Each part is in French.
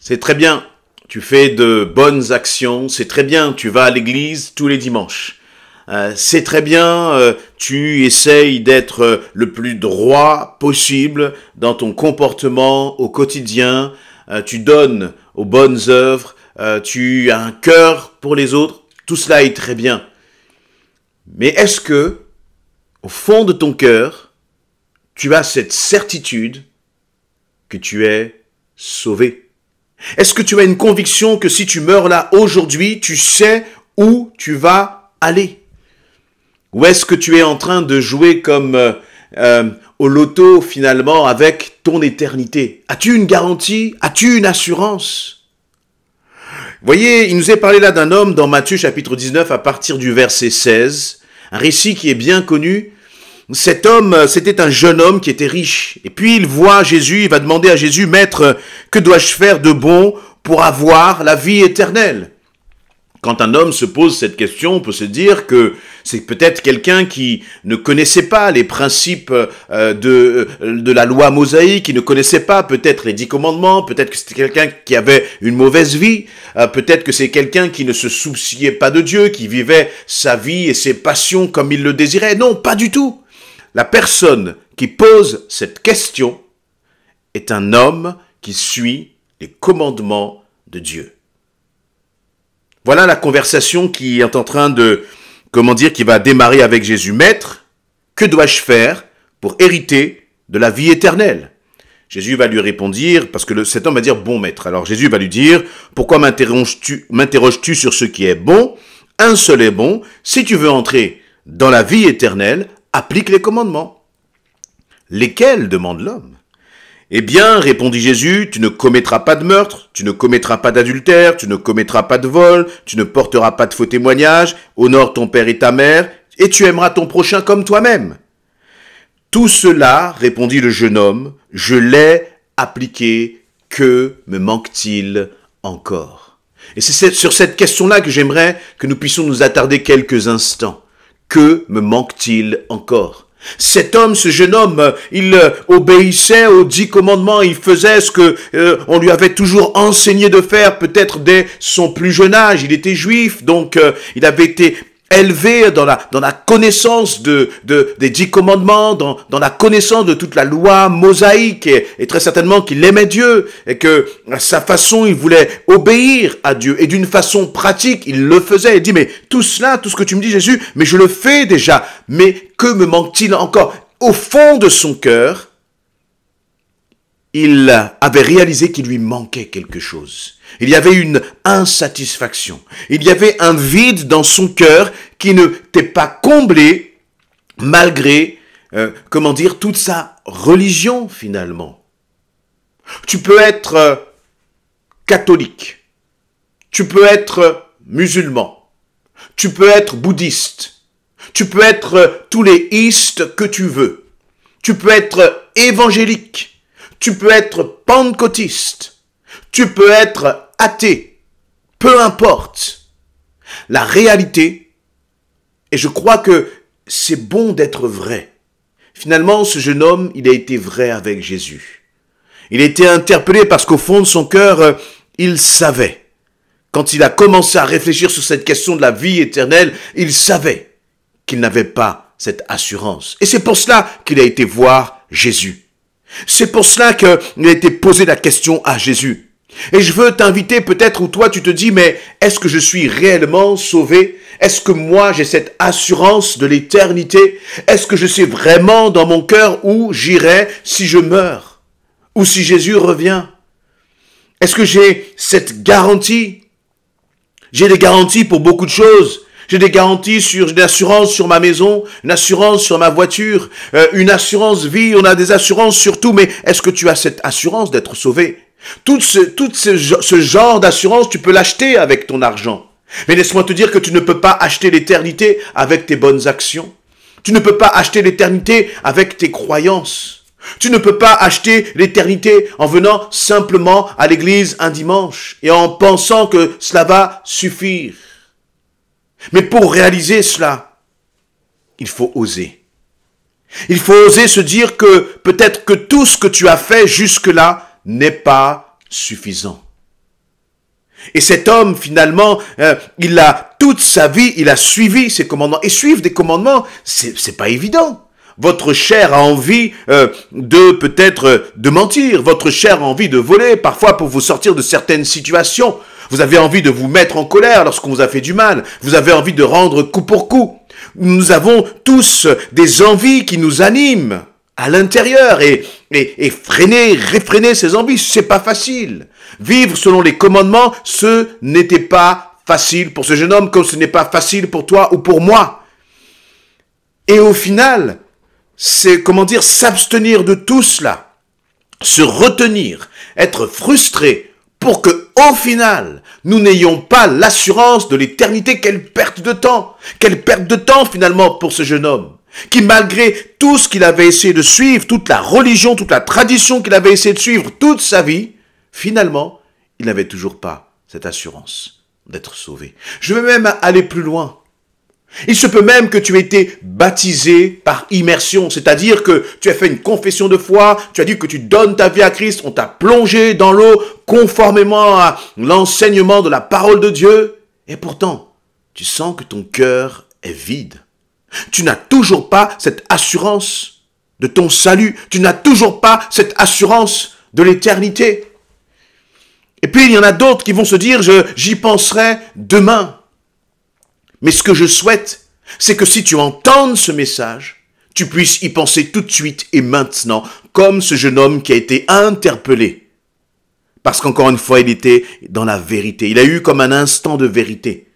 C'est très bien, tu fais de bonnes actions, c'est très bien, tu vas à l'église tous les dimanches. Euh, c'est très bien, euh, tu essayes d'être euh, le plus droit possible dans ton comportement au quotidien, tu donnes aux bonnes œuvres, tu as un cœur pour les autres, tout cela est très bien. Mais est-ce que, au fond de ton cœur, tu as cette certitude que tu es sauvé est-ce que tu as une conviction que si tu meurs là aujourd'hui, tu sais où tu vas aller Ou est-ce que tu es en train de jouer comme euh, euh, au loto finalement avec ton éternité As-tu une garantie As-tu une assurance Voyez, il nous est parlé là d'un homme dans Matthieu chapitre 19 à partir du verset 16, un récit qui est bien connu cet homme, euh, c'était un jeune homme qui était riche. Et puis il voit Jésus, il va demander à Jésus, Maître, que dois-je faire de bon pour avoir la vie éternelle quand un homme se pose cette question, on peut se dire que c'est peut-être quelqu'un qui ne connaissait pas les principes euh, de, euh, de la loi mosaïque, qui ne connaissait pas peut-être les dix commandements, peut-être que c'était quelqu'un qui avait une mauvaise vie, peut-être que c'est quelqu'un qui ne se souciait pas de Dieu, qui vivait sa vie et ses passions comme il le désirait. Non, pas du tout. La personne qui pose cette question est un homme qui suit les commandements de Dieu. Voilà la conversation qui est en train de, comment dire, qui va démarrer avec Jésus. Maître, que dois-je faire pour hériter de la vie éternelle Jésus va lui répondre, parce que cet homme va dire bon maître. Alors Jésus va lui dire, pourquoi m'interroges -tu sur ce qui est bon Un seul est bon. Si tu veux entrer dans la vie éternelle, applique les commandements. Lesquels demande l'homme. Eh bien, répondit Jésus, tu ne commettras pas de meurtre, tu ne commettras pas d'adultère, tu ne commettras pas de vol, tu ne porteras pas de faux témoignages, honore ton père et ta mère, et tu aimeras ton prochain comme toi-même. Tout cela, répondit le jeune homme, je l'ai appliqué, que me manque-t-il encore Et c'est sur cette question-là que j'aimerais que nous puissions nous attarder quelques instants. Que me manque-t-il encore cet homme, ce jeune homme, il euh, obéissait aux dix commandements, il faisait ce que euh, on lui avait toujours enseigné de faire, peut-être dès son plus jeune âge. Il était juif, donc euh, il avait été élevé dans la, dans la connaissance de, de, des dix commandements, dans, dans la connaissance de toute la loi mosaïque, et, très certainement qu'il aimait Dieu, et que sa façon, il voulait obéir à Dieu, et d'une façon pratique, il le faisait. et dit, mais tout cela, tout ce que tu me dis Jésus, mais je le fais déjà, mais que me manque-t-il encore Au fond de son cœur, il avait réalisé qu'il lui manquait quelque chose. Il y avait une insatisfaction. Il y avait un vide dans son cœur qui ne t'est pas comblé malgré, euh, comment dire, toute sa religion finalement. Tu peux être euh, catholique. Tu peux être euh, musulman. Tu peux être bouddhiste. Tu peux être tous les histes que tu veux. Tu peux être évangélique. Tu peux être pentecôtiste. Tu peux être athée. Peu importe. La réalité, et je crois que c'est bon d'être vrai. Finalement, ce jeune homme, il a été vrai avec Jésus. Il a été interpellé parce qu'au fond de son cœur, euh, il savait. Quand il a commencé à réfléchir sur cette question de la vie éternelle, il savait qu'il n'avait pas cette assurance. Et c'est pour cela qu'il a été voir Jésus. C'est pour cela qu'il a été posé la question à Jésus. Et je veux t'inviter peut-être où toi tu te dis, mais est-ce que je suis réellement sauvé Est-ce que moi j'ai cette assurance de l'éternité Est-ce que je sais vraiment dans mon cœur où j'irai si je meurs Ou si Jésus revient Est-ce que j'ai cette garantie J'ai des garanties pour beaucoup de choses, j'ai des garanties sur, j'ai des assurances sur ma maison, une assurance sur ma voiture, euh, une assurance vie, on a des assurances sur tout, mais est-ce que tu as cette assurance d'être sauvé Tout ce, ce, ce genre d'assurance, tu peux l'acheter avec ton argent. Mais laisse-moi te dire que tu ne peux pas acheter l'éternité avec tes bonnes actions. Tu ne peux pas acheter l'éternité avec tes croyances. Tu ne peux pas acheter l'éternité en venant simplement à l'église un dimanche et en pensant que cela va suffire. Mais pour réaliser cela, il faut oser. Il faut oser se dire que peut-être que tout ce que tu as fait jusque-là n'est pas suffisant. Et cet homme, finalement, euh, il a toute sa vie, il a suivi ses commandements. Et suivre des commandements, c'est pas évident. Votre chair a envie euh, de peut-être euh, de mentir, votre chair a envie de voler, parfois pour vous sortir de certaines situations. Vous avez envie de vous mettre en colère lorsqu'on vous a fait du mal. Vous avez envie de rendre coup pour coup. Nous avons tous des envies qui nous animent à l'intérieur et, et, freiner, réfréner ces envies, c'est pas facile. Vivre selon les commandements, ce n'était pas facile pour ce jeune homme comme ce n'est pas facile pour toi ou pour moi. Et au final, c'est, comment dire, s'abstenir de tout cela, se retenir, être frustré, pour que, au final, nous n'ayons pas l'assurance de l'éternité. Quelle perte de temps Quelle perte de temps finalement pour ce jeune homme qui malgré tout ce qu'il avait essayé de suivre, toute la religion, toute la tradition qu'il avait essayé de suivre toute sa vie, finalement, il n'avait toujours pas cette assurance d'être sauvé. Je veux même aller plus loin. Il se peut même que tu aies été baptisé par immersion, c'est-à-dire que tu as fait une confession de foi, tu as dit que tu donnes ta vie à Christ, on t'a plongé dans l'eau, conformément à l'enseignement de la parole de Dieu, et pourtant, tu sens que ton cœur est vide. Tu n'as toujours pas cette assurance de ton salut. Tu n'as toujours pas cette assurance de l'éternité. Et puis il y en a d'autres qui vont se dire, j'y penserai demain. Mais ce que je souhaite, c'est que si tu entends ce message, tu puisses y penser tout de suite et maintenant, comme ce jeune homme qui a été interpellé parce qu'encore une fois, il était dans la vérité. Il a eu comme un instant de vérité.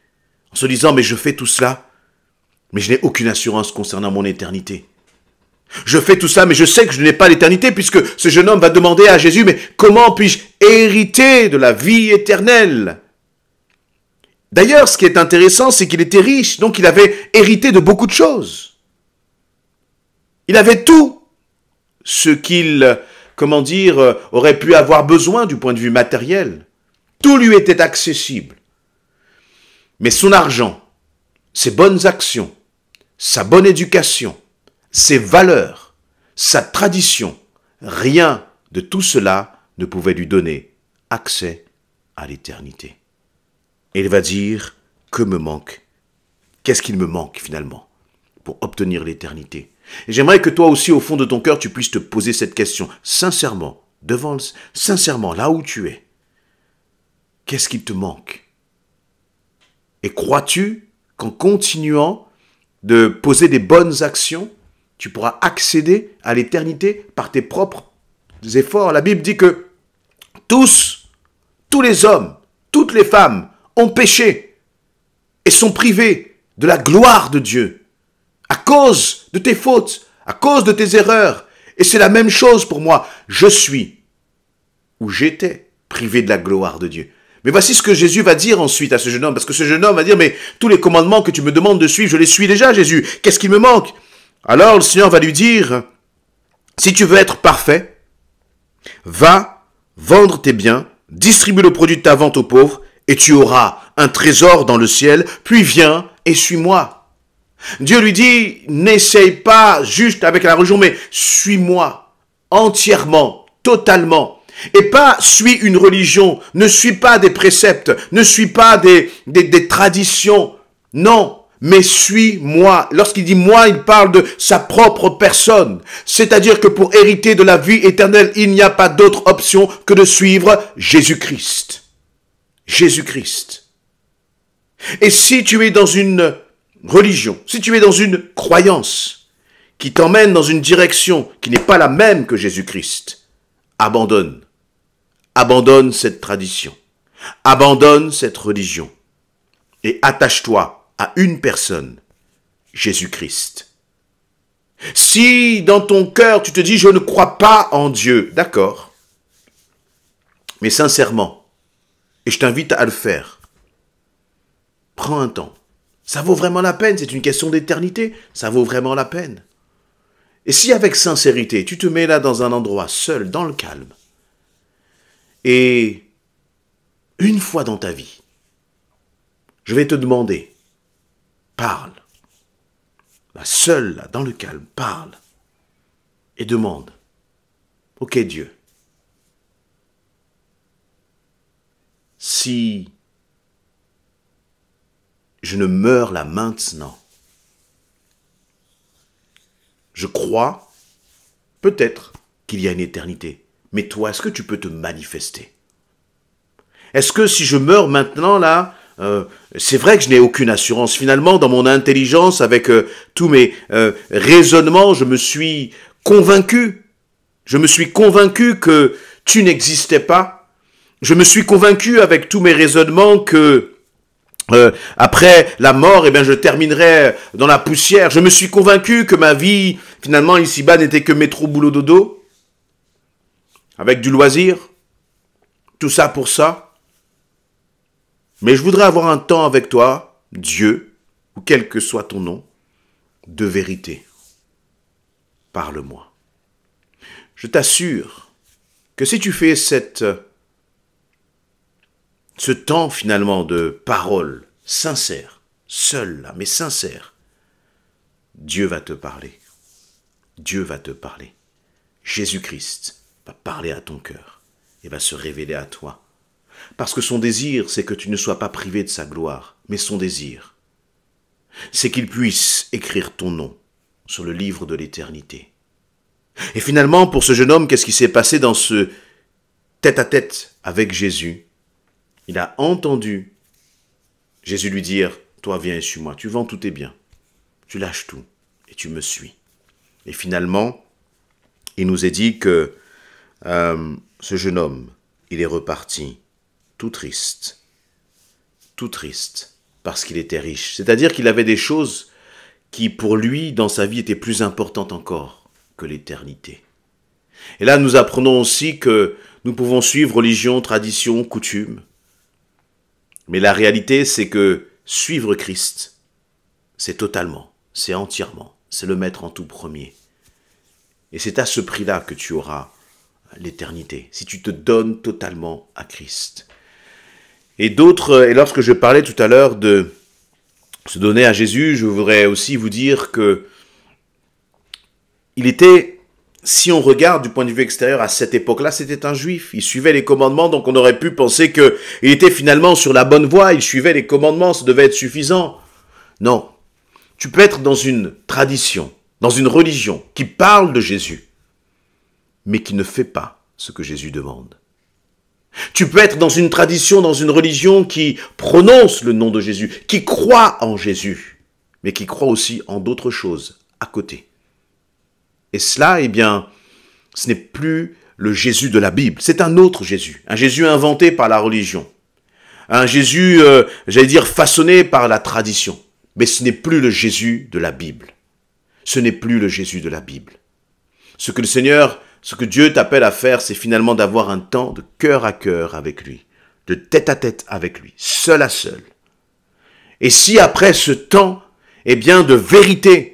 En se disant, mais je fais tout cela, mais je n'ai aucune assurance concernant mon éternité. Je fais tout cela, mais je sais que je n'ai pas l'éternité, puisque ce jeune homme va demander à Jésus, mais comment puis-je hériter de la vie éternelle D'ailleurs, ce qui est intéressant, c'est qu'il était riche, donc il avait hérité de beaucoup de choses. Il avait tout ce qu'il comment dire, euh, aurait pu avoir besoin du point de vue matériel. Tout lui était accessible. Mais son argent, ses bonnes actions, sa bonne éducation, ses valeurs, sa tradition, rien de tout cela ne pouvait lui donner accès à l'éternité. Et il va dire, que me manque Qu'est-ce qu'il me manque finalement pour obtenir l'éternité j'aimerais que toi aussi, au fond de ton cœur, tu puisses te poser cette question, sincèrement, devant, sincèrement, là où tu es. Qu'est-ce qui te manque Et crois-tu qu'en continuant de poser des bonnes actions, tu pourras accéder à l'éternité par tes propres efforts La Bible dit que tous, tous les hommes, toutes les femmes ont péché et sont privés de la gloire de Dieu à cause de tes fautes, à cause de tes erreurs. Et c'est la même chose pour moi. Je suis où j'étais privé de la gloire de Dieu. Mais voici ce que Jésus va dire ensuite à ce jeune homme, parce que ce jeune homme va dire, mais tous les commandements que tu me demandes de suivre, je les suis déjà, Jésus. Qu'est-ce qui me manque Alors le Seigneur va lui dire, si tu veux être parfait, va vendre tes biens, distribue le produit de ta vente aux pauvres, et tu auras un trésor dans le ciel, puis viens et suis-moi. Dieu lui dit, n'essaye pas juste avec la religion, mais suis-moi entièrement, totalement. Et pas suis une religion, ne suis pas des préceptes, ne suis pas des, des, des traditions. Non, mais suis-moi. Lorsqu'il dit moi, il parle de sa propre personne. C'est-à-dire que pour hériter de la vie éternelle, il n'y a pas d'autre option que de suivre Jésus-Christ. Jésus-Christ. Et si tu es dans une religion, si tu es dans une croyance qui t'emmène dans une direction qui n'est pas la même que Jésus-Christ, abandonne. Abandonne cette tradition. Abandonne cette religion. Et attache-toi à une personne, Jésus-Christ. Si dans ton cœur tu te dis je ne crois pas en Dieu, d'accord. Mais sincèrement, et je t'invite à le faire, prends un temps ça vaut vraiment la peine, c'est une question d'éternité, ça vaut vraiment la peine. Et si avec sincérité, tu te mets là dans un endroit seul, dans le calme, et une fois dans ta vie, je vais te demander, parle. Là, seul, là, dans le calme, parle. Et demande, ok Dieu, si je ne meurs là maintenant. Je crois, peut-être, qu'il y a une éternité. Mais toi, est-ce que tu peux te manifester Est-ce que si je meurs maintenant là, euh, c'est vrai que je n'ai aucune assurance. Finalement, dans mon intelligence, avec euh, tous mes euh, raisonnements, je me suis convaincu. Je me suis convaincu que tu n'existais pas. Je me suis convaincu avec tous mes raisonnements que euh, après la mort, eh bien, je terminerai dans la poussière. Je me suis convaincu que ma vie, finalement, ici-bas, n'était que métro, boulot, dodo, avec du loisir, tout ça pour ça. Mais je voudrais avoir un temps avec toi, Dieu, ou quel que soit ton nom, de vérité. Parle-moi. Je t'assure que si tu fais cette ce temps finalement de parole sincère, seul, mais sincère, Dieu va te parler. Dieu va te parler. Jésus-Christ va parler à ton cœur et va se révéler à toi. Parce que son désir, c'est que tu ne sois pas privé de sa gloire, mais son désir, c'est qu'il puisse écrire ton nom sur le livre de l'éternité. Et finalement, pour ce jeune homme, qu'est-ce qui s'est passé dans ce tête à -tête avec Jésus il a entendu Jésus lui dire, toi viens et suis-moi, tu vends tous tes biens, tu lâches tout et tu me suis. Et finalement, il nous est dit que euh, ce jeune homme, il est reparti tout triste, tout triste, parce qu'il était riche. C'est-à-dire qu'il avait des choses qui, pour lui, dans sa vie, étaient plus importantes encore que l'éternité. Et là, nous apprenons aussi que nous pouvons suivre religion, tradition, coutume, mais la réalité, c'est que suivre Christ, c'est totalement, c'est entièrement, c'est le mettre en tout premier. Et c'est à ce prix-là que tu auras l'éternité, si tu te donnes totalement à Christ. Et d'autres, et lorsque je parlais tout à l'heure de se donner à Jésus, je voudrais aussi vous dire que il était si on regarde du point de vue extérieur, à cette époque-là, c'était un juif. Il suivait les commandements, donc on aurait pu penser qu'il était finalement sur la bonne voie, il suivait les commandements, ça devait être suffisant. Non. Tu peux être dans une tradition, dans une religion qui parle de Jésus, mais qui ne fait pas ce que Jésus demande. Tu peux être dans une tradition, dans une religion qui prononce le nom de Jésus, qui croit en Jésus, mais qui croit aussi en d'autres choses à côté. Et cela, eh bien, ce n'est plus le Jésus de la Bible, c'est un autre Jésus, un Jésus inventé par la religion, un Jésus, euh, j'allais dire, façonné par la tradition. Mais ce n'est plus le Jésus de la Bible. Ce n'est plus le Jésus de la Bible. Ce que le Seigneur, ce que Dieu t'appelle à faire, c'est finalement d'avoir un temps de cœur à cœur avec lui, de tête à tête avec lui, seul à seul. Et si après ce temps, eh bien, de vérité,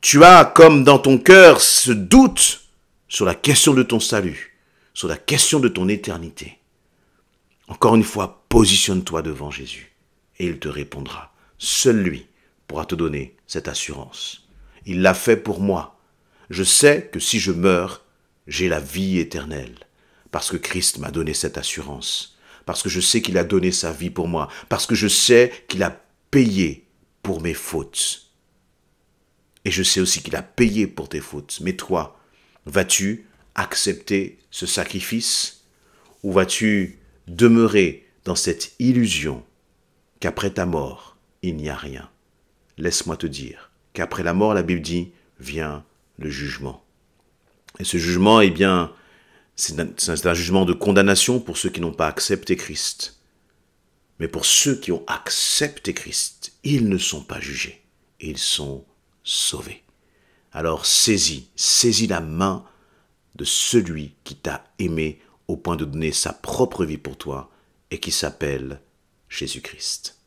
tu as comme dans ton cœur ce doute sur la question de ton salut, sur la question de ton éternité, encore une fois, positionne-toi devant Jésus et il te répondra. Seul lui pourra te donner cette assurance. Il l'a fait pour moi. Je sais que si je meurs, j'ai la vie éternelle, parce que Christ m'a donné cette assurance, parce que je sais qu'il a donné sa vie pour moi, parce que je sais qu'il a payé pour mes fautes. Et je sais aussi qu'il a payé pour tes fautes. Mais toi, vas-tu accepter ce sacrifice Ou vas-tu demeurer dans cette illusion qu'après ta mort, il n'y a rien Laisse-moi te dire qu'après la mort, la Bible dit, vient le jugement. Et ce jugement, eh bien, c'est un, un, jugement de condamnation pour ceux qui n'ont pas accepté Christ. Mais pour ceux qui ont accepté Christ, ils ne sont pas jugés. Ils sont sauvé. Alors saisis, saisis la main de celui qui t'a aimé au point de donner sa propre vie pour toi et qui s'appelle Jésus-Christ.